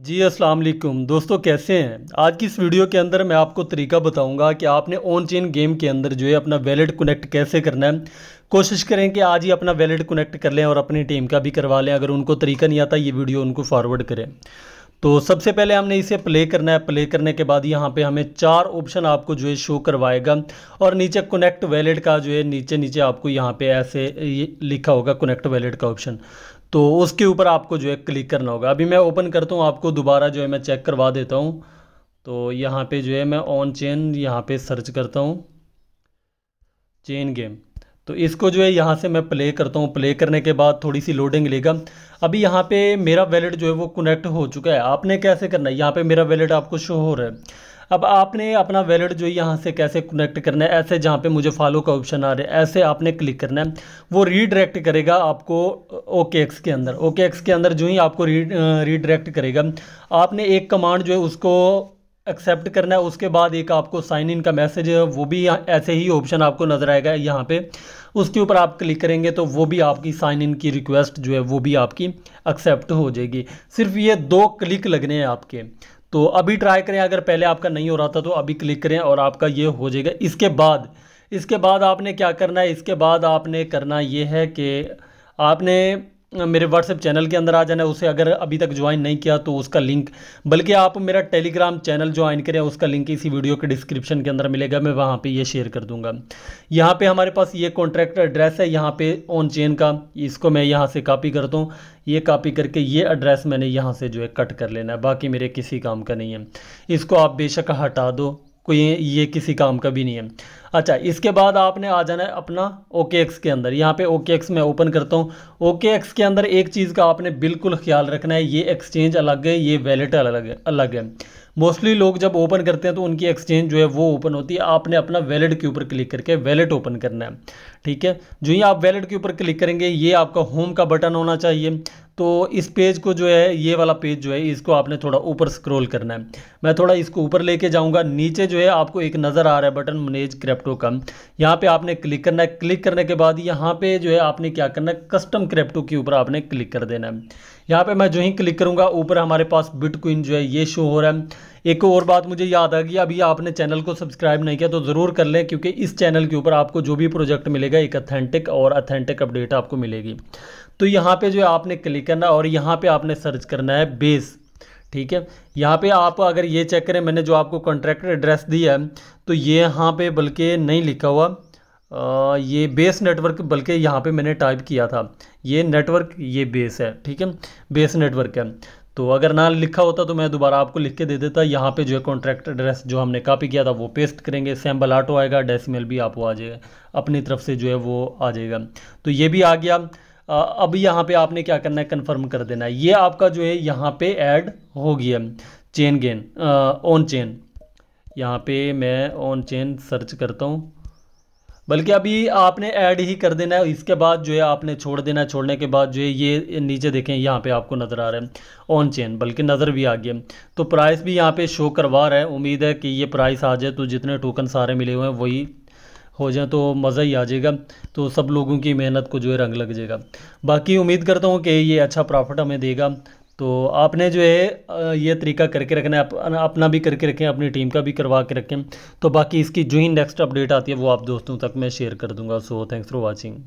जी अस्सलाम वालेकुम दोस्तों कैसे हैं आज की इस वीडियो के अंदर मैं आपको तरीका बताऊंगा कि आपने ऑन चेन गेम के अंदर जो है अपना वैलेट कनेक्ट कैसे करना है कोशिश करें कि आज ही अपना वैलेट कनेक्ट कर लें और अपनी टीम का भी करवा लें अगर उनको तरीका नहीं आता ये वीडियो उनको फॉरवर्ड करें तो सबसे पहले हमने इसे प्ले करना है प्ले करने के बाद यहाँ पे हमें चार ऑप्शन आपको जो है शो करवाएगा और नीचे कनेक्ट वैलेट का जो है नीचे नीचे आपको यहाँ पे ऐसे लिखा होगा कनेक्ट वैलेट का ऑप्शन तो उसके ऊपर आपको जो है क्लिक करना होगा अभी मैं ओपन करता हूँ आपको दोबारा जो है मैं चेक करवा देता हूँ तो यहाँ पे जो है मैं ऑन चेन यहाँ पे सर्च करता हूँ चेन गेम तो इसको जो है यहाँ से मैं प्ले करता हूँ प्ले करने के बाद थोड़ी सी लोडिंग लेगा अभी यहाँ पे मेरा वैलेट जो है वो कनेक्ट हो चुका है आपने कैसे करना है यहाँ पे मेरा वैलेट आपको शो हो रहा है अब आपने अपना वैलेट जो यहाँ से कैसे कनेक्ट करना है ऐसे जहाँ पे मुझे फॉलो का ऑप्शन आ रहा है ऐसे आपने क्लिक करना है वो रीडायरेक्ट करेगा आपको ओके एक्स के अंदर ओके एक्स के अंदर जो ही आपको रीडायरेक्ट करेगा आपने एक कमांड जो है उसको एक्सेप्ट करना है उसके बाद एक आपको साइन इन का मैसेज वो भी ऐसे ही ऑप्शन आपको नज़र आएगा यहाँ पे उसके ऊपर आप क्लिक करेंगे तो वो भी आपकी साइन इन की रिक्वेस्ट जो है वो भी आपकी एक्सेप्ट हो जाएगी सिर्फ ये दो क्लिक लगने हैं आपके तो अभी ट्राई करें अगर पहले आपका नहीं हो रहा था तो अभी क्लिक करें और आपका ये हो जाएगा इसके बाद इसके बाद आपने क्या करना है इसके बाद आपने करना ये है कि आपने मेरे व्हाट्सएप चैनल के अंदर आ जाना है उसे अगर अभी तक ज्वाइन नहीं किया तो उसका लिंक बल्कि आप मेरा टेलीग्राम चैनल ज्वाइन करें उसका लिंक इसी वीडियो के डिस्क्रिप्शन के अंदर मिलेगा मैं वहाँ पे ये शेयर कर दूंगा यहाँ पे हमारे पास ये कॉन्ट्रैक्ट एड्रेस है यहाँ पे ऑन चेन का इसको मैं यहाँ से कापी करता हूँ ये कापी करके ये एड्रेस मैंने यहाँ से जो है कट कर लेना है बाकी मेरे किसी काम का नहीं है इसको आप बेशक हटा दो कोई ये किसी काम का भी नहीं है अच्छा इसके बाद आपने आ जाना है अपना ओके एक्स के अंदर यहाँ पे ओके एक्स मैं ओपन करता हूँ ओके एक्स के अंदर एक चीज़ का आपने बिल्कुल ख्याल रखना है ये एक्सचेंज अलग है ये वैलेट अलग है अलग है मोस्टली लोग जब ओपन करते हैं तो उनकी एक्सचेंज जो है वो ओपन होती है आपने अपना वैलेट के ऊपर क्लिक करके वैलेट ओपन करना है ठीक है जो ही आप वैलेट के ऊपर क्लिक करेंगे ये आपका होम का बटन होना चाहिए तो इस पेज को जो है ये वाला पेज जो है इसको आपने थोड़ा ऊपर स्क्रॉल करना है मैं थोड़ा इसको ऊपर लेके जाऊंगा नीचे जो है आपको एक नज़र आ रहा है button manage creep creep to come यहाँ पे आपने क्लिक करना है क्लिक करने के बाद यहाँ पे जो है आपने क्या करना है कस्टम क्रिप्टो के ऊपर आपने क्लिक कर देना है यहाँ पे मैं जो ही क्लिक करूँगा ऊपर हमारे पास बिटकॉइन जो है ये शो हो रहा है एक और बात मुझे याद आ गई अभी आपने चैनल को सब्सक्राइब नहीं किया तो ज़रूर कर लें क्योंकि इस चैनल के ऊपर आपको जो भी प्रोजेक्ट मिलेगा एक अथेंटिक और अथेंटिक अपडेट आपको मिलेगी तो यहाँ पे जो है आपने क्लिक करना और यहाँ पे आपने सर्च करना है बेस ठीक है यहाँ पे आप अगर ये चेक करें मैंने जो आपको कॉन्ट्रैक्ट एड्रेस दिया है तो ये यहाँ पे बल्कि नहीं लिखा हुआ आ, ये बेस नेटवर्क बल्कि यहाँ पे मैंने टाइप किया था ये नेटवर्क ये बेस है ठीक है बेस नेटवर्क है तो अगर ना लिखा होता तो मैं दोबारा आपको लिख के दे देता यहाँ पे जो है कॉन्ट्रैक्ट एड्रेस जो हमने कॉपी किया था वो पेस्ट करेंगे सैम्बल आटो आएगा डेसिमल भी आपको आ जाएगा अपनी तरफ से जो है वो आ जाएगा तो ये भी आ गया अब यहाँ पे आपने क्या करना है कंफर्म कर देना है ये आपका जो है यहाँ पे ऐड हो गया चेन गेन ऑन चेन यहाँ पे मैं ऑन चेन सर्च करता हूँ बल्कि अभी आपने ऐड ही कर देना है इसके बाद जो है आपने छोड़ देना है छोड़ने के बाद जो है ये नीचे देखें यहाँ पे आपको नज़र आ रहा है ऑन चेन बल्कि नज़र भी आ गया तो प्राइस भी यहाँ पे शो करवा रहा है उम्मीद है कि ये प्राइस आ जाए तो जितने टोकन सारे मिले हुए हैं वही हो जाए तो मज़ा ही आ जाएगा तो सब लोगों की मेहनत को जो है रंग लग जाएगा बाकी उम्मीद करता हूँ कि ये अच्छा प्रॉफिट हमें देगा तो आपने जो है ये तरीका करके रखना है अपना भी करके रखें अपनी टीम का भी करवा के रखें तो बाकी इसकी जो ही नेक्स्ट अपडेट आती है वो आप दोस्तों तक मैं शेयर कर दूंगा सो थैंक्स फॉर वाचिंग